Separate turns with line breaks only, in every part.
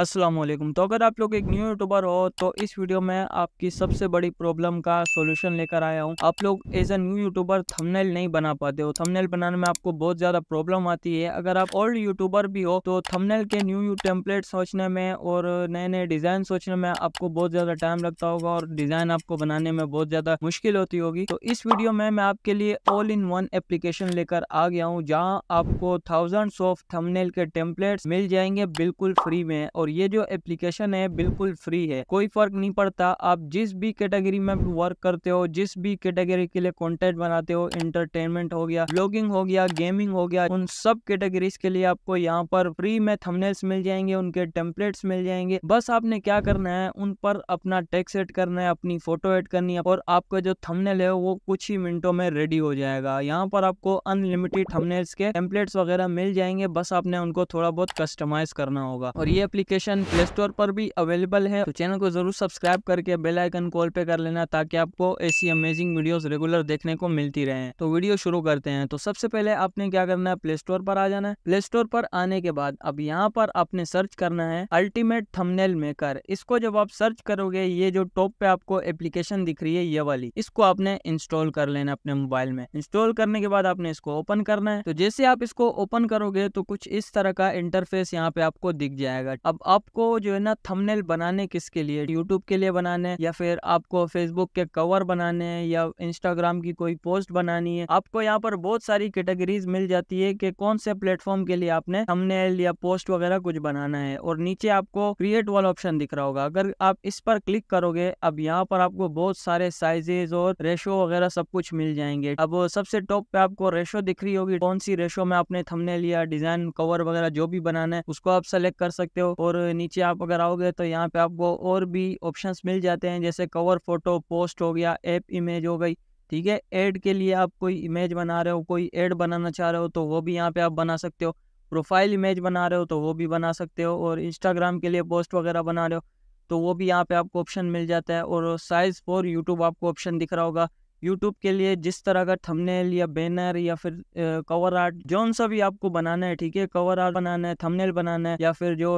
असलम तो अगर आप लोग एक न्यू यूट्यूबर हो तो इस वीडियो में आपकी सबसे बड़ी प्रॉब्लम का सॉल्यूशन लेकर आया हूँ आप लोग as a new YouTuber thumbnail नहीं बना पाते हो थंबनेल बनाने में आपको बहुत ज़्यादा प्रॉब्लम आती है अगर आप ओल्ड यूट्यूबर भी हो तो थंबनेल के न्यू टेम्पलेट सोचने में और नए नए डिज़ाइन सोचने में आपको बहुत ज़्यादा टाइम लगता होगा और डिज़ाइन आपको बनाने में बहुत ज़्यादा मुश्किल होती होगी तो इस वीडियो में मैं आपके लिए ऑल इन वन एप्लीकेशन लेकर आ गया हूँ जहाँ आपको थाउजेंड्स ऑफ थमनेल के टेम्पलेट्स मिल जाएंगे बिल्कुल फ्री में और ये जो एप्लीकेशन है बिल्कुल फ्री है कोई फर्क नहीं पड़ता आप जिस भी कैटेगरी में वर्क करते हो जिस भी कैटेगरी के लिए कॉन्टेंट बनाते हो इंटरटेनमेंट हो गया ब्लॉगिंग हो गया गेमिंग हो गया उन सब कैटेगरीज के लिए आपको यहाँ पर फ्री में थमनेल्स मिल जाएंगे उनके टेम्पलेट्स मिल जाएंगे बस आपने क्या करना है उन पर अपना टेक्स एड करना है अपनी फोटो एड करनी है और आपका जो थमनेल है वो कुछ ही मिनटों में रेडी हो जाएगा यहाँ पर आपको अनलिमिटेड थमनेल्स के टेम्पलेट्स वगैरह मिल जाएंगे बस आपने उनको थोड़ा बहुत कस्टमाइज करना होगा और ये अप्लीकेशन एप्लीकेशन प्ले स्टोर पर भी अवेलेबल है तो चैनल को जरूर सब्सक्राइब करके बेल आइकन कॉल पे कर लेना ताकि आपको ऐसी अमेजिंग वीडियोस रेगुलर देखने को मिलती रहे तो वीडियो शुरू करते हैं तो सबसे पहले आपने क्या करना है प्ले स्टोर पर आ जाना है प्ले स्टोर पर आने के बाद अब यहाँ पर आपने सर्च करना है अल्टीमेट थमनेल मेकर इसको जब आप सर्च करोगे ये जो टॉप पे आपको एप्लीकेशन दिख रही है ये वाली इसको आपने इंस्टॉल कर लेना अपने मोबाइल में इंस्टॉल करने के बाद आपने इसको ओपन करना है तो जैसे आप इसको ओपन करोगे तो कुछ इस तरह का इंटरफेस यहाँ पे आपको दिख जाएगा अब आपको जो है ना थंबनेल बनाने किसके लिए यूट्यूब के लिए बनाने या फिर आपको फेसबुक के कवर बनाने या इंस्टाग्राम की कोई पोस्ट बनानी है आपको यहाँ पर बहुत सारी कैटेगरीज मिल जाती है कि कौन से प्लेटफॉर्म के लिए आपने थंबनेल या पोस्ट वगैरह कुछ बनाना है और नीचे आपको क्रिएट वाला ऑप्शन दिख रहा होगा अगर आप इस पर क्लिक करोगे अब यहाँ पर आपको बहुत सारे साइजेज और रेशो वगैरह सब कुछ मिल जाएंगे अब सबसे टॉप पे आपको रेशो दिख रही होगी कौन सी रेशो में आपने थमने लिया डिजाइन कवर वगैरह जो भी बनाना है उसको आप सेलेक्ट कर सकते हो और और नीचे आप अगर आओगे तो यहाँ पे आपको और भी ऑप्शंस मिल जाते हैं जैसे कवर फोटो पोस्ट हो गया ऐप इमेज हो गई ठीक है ऐड के लिए आप कोई इमेज बना रहे हो कोई ऐड बनाना चाह रहे हो तो वो भी यहाँ पे आप बना सकते हो प्रोफाइल इमेज बना रहे हो तो वो भी बना सकते हो और इंस्टाग्राम के लिए पोस्ट वगैरह बना रहे हो तो वो भी यहाँ पर आपको ऑप्शन मिल जाता है और साइज़ फॉर यूट्यूब आपको ऑप्शन दिख रहा होगा यूट्यूब के लिए जिस तरह का थंबनेल या बैनर या फिर कवर आर्ट जो सा भी आपको बनाना है ठीक है कवर आर्ट बनाना है थंबनेल बनाना है या फिर जो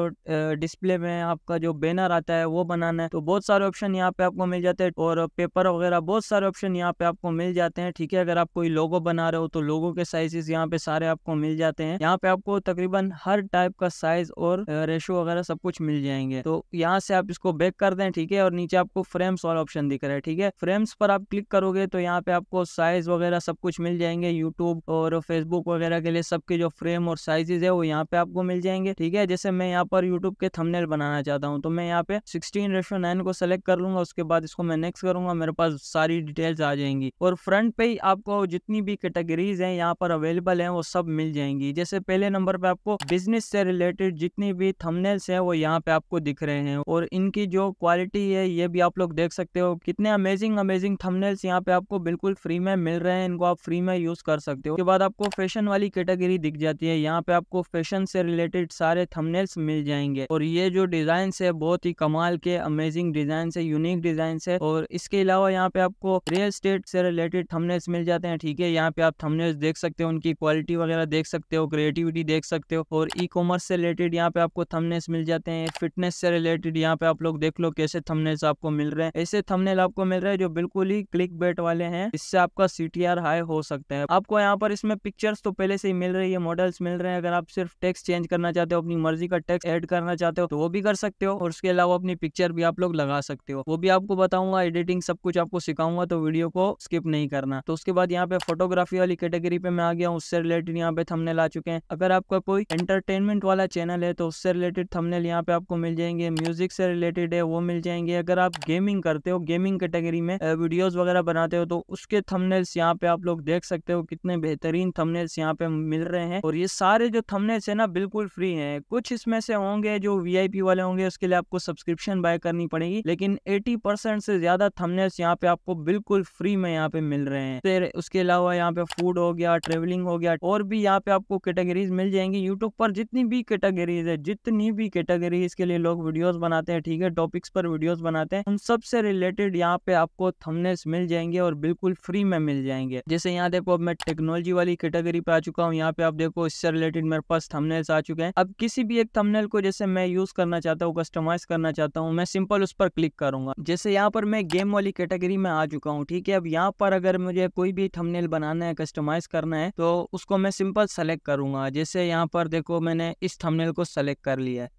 डिस्प्ले में आपका जो बैनर आता है वो बनाना है तो बहुत सारे ऑप्शन यहाँ पे आपको मिल जाते हैं और पेपर वगैरह बहुत सारे ऑप्शन यहाँ पे आपको मिल जाते हैं ठीक है अगर आप कोई लोगो बना रहे हो तो लोगो के साइजेस यहाँ पे सारे आपको मिल जाते हैं यहाँ पे आपको तकरीबन हर टाइप का साइज और रेशो वगैरह सब कुछ मिल जाएंगे तो यहाँ से आप इसको बैक कर दें ठीक है और नीचे आपको फ्रेम्स वाला ऑप्शन दिख रहा है ठीक है फ्रेम्स पर आप क्लिक करोगे तो यहाँ पे आपको साइज वगैरह सब कुछ मिल जाएंगे यूट्यूब और फेसबुक वगैरह के लिए सबके जो फ्रेम और साइजेज है वो यहाँ पे आपको मिल जाएंगे ठीक है जैसे मैं यहाँ पर यूट्यूब के थमनेल बनाना चाहता हूँ तो मैं यहाँ पे सिक्सटीन रेशो नाइन को सेलेक्ट कर लूंगा उसके बाद इसको मैं नेक्स्ट करूंगा मेरे पास सारी डिटेल्स आ जाएंगी और फ्रंट पे ही आपको जितनी भी कैटेगरीज है यहाँ पर अवेलेबल है वो सब मिल जाएंगी जैसे पहले नंबर पे आपको बिजनेस से रिलेटेड जितनी भी थमनेल्स है वो यहाँ पे आपको दिख रहे हैं और इनकी जो क्वालिटी है ये भी आप लोग देख सकते हो कितने अमेजिंग अमेजिंग थमनेल्स यहाँ पे आप आपको बिल्कुल फ्री में मिल रहे हैं इनको आप फ्री में यूज कर सकते हो उसके बाद आपको फैशन वाली कैटेगरी दिख जाती है यहाँ पे आपको फैशन से रिलेटेड सारे थमनेल्स मिल जाएंगे और ये जो डिजाइन है बहुत ही कमाल के अमेजिंग डिजाइन है यूनिक डिजाइन है और इसके अलावा यहाँ पे आपको रियल स्टेट से रिलेटेड थमनेल्स मिल जाते हैं ठीक है यहाँ पे आप थमनेल्स देख सकते हो उनकी क्वालिटी वगैरह देख सकते हो क्रिएटिविटी देख सकते हो और ई कॉमर्स से रिलेटेड यहाँ पे आपको थमनेल्स मिल जाते हैं फिटनेस से रिलेटेड यहाँ पे आप लोग देख लो कैसे थमनेल्स आपको मिल रहे हैं ऐसे थमनेल आपको मिल रहे हैं जो बिल्कुल ही क्लिक बेट वाले वाले हैं इससे आपका सी हाई हो सकता है आपको यहाँ पर इसमें पिक्चर्स तो पहले से ही मिल रही है मॉडल्स मिल रहे हैं अगर आप सिर्फ टेक्स्ट चेंज करना चाहते हो अपनी मर्जी का टेक्स्ट एड करना चाहते हो तो वो भी कर सकते हो और उसके अलावा अपनी पिक्चर भी आप लोग लगा सकते हो वो भी आपको बताऊंगा एडिटिंग सब कुछ आपको सिखाऊंगा तो वीडियो को स्किप नहीं करना तो उसके बाद यहाँ पे फोटोग्राफी वाली कैटेगरी पे मैं आ गया हूँ उससे रिलेटेड यहाँ पे थमने ला चुके हैं अगर आपका कोई एंटरटेनमेंट वाला चैनल है तो उससे रिलेटेड थमने यहाँ पे आपको मिल जाएंगे म्यूजिक से रिलेटेड है वो मिल जाएंगे अगर आप गेमिंग करते हो गेमिंग कैटेगरी में वीडियोज वगैरह बनाते हो हो तो उसके थंबनेल्स यहाँ पे आप लोग देख सकते हो कितने बेहतरीन थंबनेल्स यहाँ पे मिल रहे हैं और ये सारे जो थंबनेल्स है ना बिल्कुल फ्री है कुछ इसमें से होंगे जो वी वाले होंगे उसके लिए आपको सब्सक्रिप्शन बाय करनी पड़ेगी लेकिन एटी से ज्यादा थमनेल्स यहाँ पे आपको बिल्कुल फ्री में यहाँ पे मिल रहे हैं फिर उसके अलावा यहाँ पे फूड हो गया ट्रेवलिंग हो गया और भी यहाँ पे आपको कैटेगरीज मिल जाएंगी यूट्यूब पर जितनी भी कैटेगरीज है जितनी भी कैटेगरीज के लिए लोग वीडियोस बनाते हैं ठीक है टॉपिक्स पर वीडियोस बनाते हैं उन सबसे रिलेटेड यहाँ पे आपको थमनेस मिल जाएंगे और बिल्कुल फ्री में मिल जाएंगे जैसे यहाँ देखो अब मैं टेक्नोलॉजी वाली कैटेगरी पे आ चुका हूँ यहाँ पे आप देखो इससे रिलेटेड मेरे पास थमनेल्स आ चुके हैं अब किसी भी एक थमनेल को जैसे मैं यूज करना चाहता हूँ कस्टमाइज करना चाहता हूँ मैं सिंपल उस पर क्लिक करूंगा जैसे यहाँ पर मैं गेम वाली कैटेगरी में आ चुका हूँ ठीक है अब यहाँ पर अगर मुझे कोई भी थमनेल बनाना है कस्टमाइज करना है तो उसको मैं सिंपल सेलेक्ट करूंगा जैसे यहाँ पर देखो मैंने इस थमनेल को सेलेक्ट कर लिया है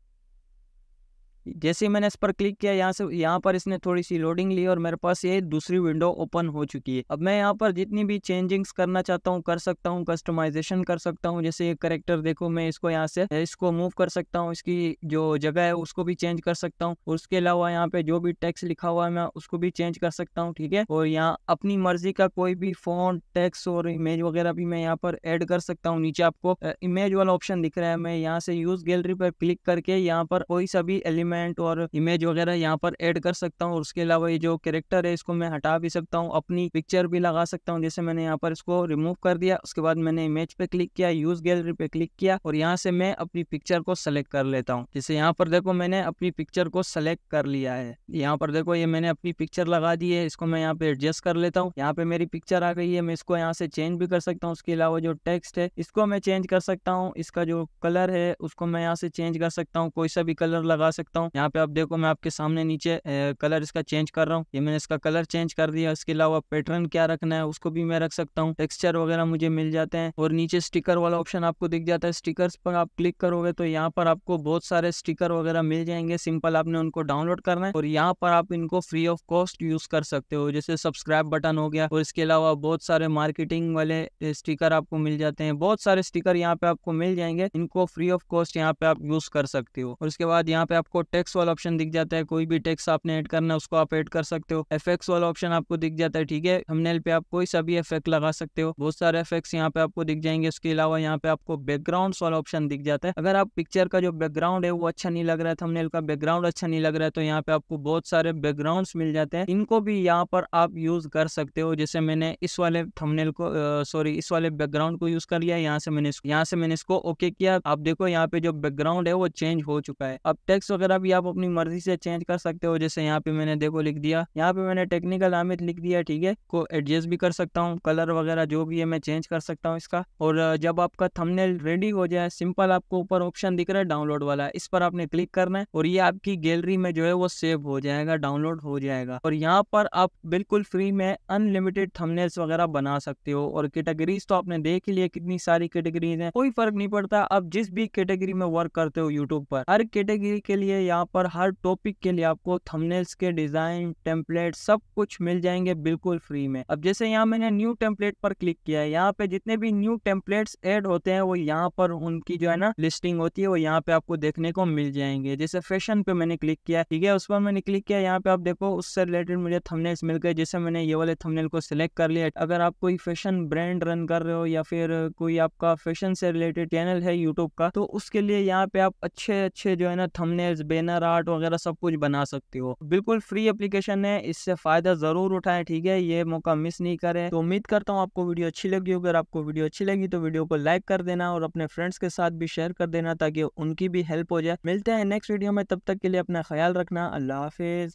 जैसे मैंने इस पर क्लिक किया यहाँ से यहाँ पर इसने थोड़ी सी लोडिंग ली और मेरे पास ये दूसरी विंडो ओपन हो चुकी है अब मैं यहाँ पर जितनी भी चेंजिंग्स करना चाहता हूँ कर सकता हूँ कस्टमाइजेशन कर सकता हूँ जैसे ये करेक्टर देखो मैं इसको यहाँ से इसको मूव कर सकता हूँ इसकी जो जगह है उसको भी चेंज कर सकता हूँ उसके अलावा यहाँ पे जो भी टेक्स लिखा हुआ है मैं उसको भी चेंज कर सकता हूँ ठीक है और यहाँ अपनी मर्जी का कोई भी फोन टेक्स और इमेज वगैरह भी मैं यहाँ पर एड कर सकता हूँ नीचे आपको इमेज वाला ऑप्शन दिख रहा है मैं यहाँ से यूज गैलरी पर क्लिक करके यहाँ पर कोई सा भी एलिमेंट एलिमेंट और इमेज वगैरह यहाँ पर ऐड कर सकता हूँ उसके अलावा ये जो कैरेक्टर है इसको मैं हटा भी सकता हूँ अपनी पिक्चर भी लगा सकता हूँ जैसे मैंने यहाँ पर इसको रिमूव कर दिया उसके बाद मैंने इमेज पे क्लिक किया यूज गैलरी पे क्लिक किया और यहाँ से मैं अपनी पिक्चर को सेलेक्ट कर लेता हूँ जैसे यहाँ पर देखो मैंने अपनी पिक्चर को सेलेक्ट कर लिया है यहाँ पर देखो ये मैंने अपनी पिक्चर लगा दी है इसको मैं यहाँ पे एडजस्ट कर लेता हूँ यहाँ पे मेरी पिक्चर आ गई है मैं इसको यहाँ से चेंज भी कर सकता हूँ उसके अलावा जो टेक्स्ट है इसको मैं चेंज कर सकता हूँ इसका जो कलर है उसको मैं यहाँ से चेंज कर सकता हूँ कोई सा भी कलर लगा सकता हूँ हूँ यहाँ पे आप देखो मैं आपके सामने नीचे कलर इसका चेंज कर रहा हूँ ये मैंने इसका कलर चेंज कर दिया इसके अलावा पैटर्न क्या रखना है उसको भी मैं रख सकता हूँ टेक्सचर वगैरह मुझे मिल जाते हैं और नीचे स्टिकर वाला ऑप्शन आपको दिख जाता है स्टिकर पर आप क्लिक करोगे तो यहाँ पर आपको बहुत सारे स्टिकर वगैरह मिल जाएंगे सिंपल आपने उनको डाउनलोड करना है और यहाँ पर आप इनको फ्री ऑफ कॉस्ट यूज कर सकते हो जैसे सब्सक्राइब बटन हो गया और इसके अलावा बहुत सारे मार्केटिंग वाले स्टिकर आपको मिल जाते हैं बहुत सारे स्टिकर यहाँ पे आपको मिल जाएंगे इनको फ्री ऑफ कॉस्ट यहाँ पे आप यूज कर सकते हो और इसके बाद यहाँ पे आपको टैक्स वाला ऑप्शन दिख जाता है कोई भी टैक्स आपने ऐड करना है उसको आप ऐड कर सकते हो एफ वाला ऑप्शन आपको दिख जाता है ठीक है हमनेल पे आप कोई सा भी एफेक्ट लगा सकते हो बहुत सारे एफेक्ट्स यहाँ पे आपको दिख जाएंगे उसके अलावा यहाँ पे आपको बैकग्राउंड वाला ऑप्शन दिख जाता है अगर आप पिक्चर का जो बैकग्राउंड है वो अच्छा नहीं लग रहा है थंबनेल का बैकग्राउंड अच्छा नहीं लग रहा है तो यहाँ पे आपको बहुत सारे बैकग्राउंड मिल जाते हैं इनको भी यहाँ पर आप यूज कर सकते हो जैसे मैंने इस वाले थमनेल को सॉरी इस वाले बैकग्राउंड को यूज कर लिया यहाँ से मैंने यहाँ से मैंने इसको ओके किया आप देखो यहाँ पे जो बैकग्राउंड है वो चेंज हो चुका है अब टेक्स्ट वगैरह भी आप अपनी मर्जी से चेंज कर सकते हो जैसे यहाँ पे मैंने देखो लिख दिया यहाँ पे मैंने टेक्निकल आमिर लिख दिया ठीक है को एडजस्ट भी कर सकता हूँ कलर वगैरह जो भी है मैं चेंज कर सकता हूँ इसका और जब आपका थंबनेल रेडी हो जाए सिंपल आपको ऊपर ऑप्शन दिख रहा है डाउनलोड वाला इस पर आपने क्लिक करना है और ये आपकी गैलरी में जो है वो सेव हो जाएगा डाउनलोड हो जाएगा और यहाँ पर आप बिल्कुल फ्री में अनलिमिटेड थमनेल्स वगैरह बना सकते हो और कैटेगरीज तो आपने देख लिया कितनी सारी कैटेगरीज है कोई फर्क नहीं पड़ता आप जिस भी कैटेगरी में वर्क करते हो यूट्यूब पर हर कैटेगरी के लिए यहाँ पर हर टॉपिक के लिए आपको थंबनेल्स के डिज़ाइन टेम्पलेट सब कुछ मिल जाएंगे बिल्कुल फ्री में अब जैसे यहाँ मैंने न्यू टेम्पलेट पर क्लिक किया है यहाँ पे जितने भी न्यू टेम्पलेट्स एड होते हैं वो यहाँ पर उनकी जो है ना लिस्टिंग होती है वो यहाँ पे आपको देखने को मिल जाएंगे जैसे फैशन पे मैंने क्लिक किया ठीक है उस पर मैंने क्लिक किया यहाँ पे आप देखो उससे रिलेटेड मुझे थमनेल्स मिल गए जैसे मैंने ये वाले थमनेल को सिलेक्ट कर लिया अगर आप कोई फैशन ब्रांड रन कर रहे हो या फिर कोई आपका फैशन से रिलेटेड चैनल है यूट्यूब का तो उसके लिए यहाँ पे आप अच्छे अच्छे जो है ना थमनेल्स बैनर आर्ट वगैरह सब कुछ बना सकते हो बिल्कुल फ्री एप्लीकेशन है इससे फायदा जरूर उठाए ठीक है ये मौका मिस नहीं करें तो उम्मीद करता हूँ आपको वीडियो अच्छी लगी अगर आपको वीडियो अच्छी लगी तो वीडियो को लाइक कर देना और अपने फ्रेंड्स के साथ भी शेयर कर देना ताकि उनकी भी हेल्प हो जाए मिलते हैं नेक्स्ट वीडियो में तब तक के लिए अपना ख्याल रखना अल्लाह हाफिज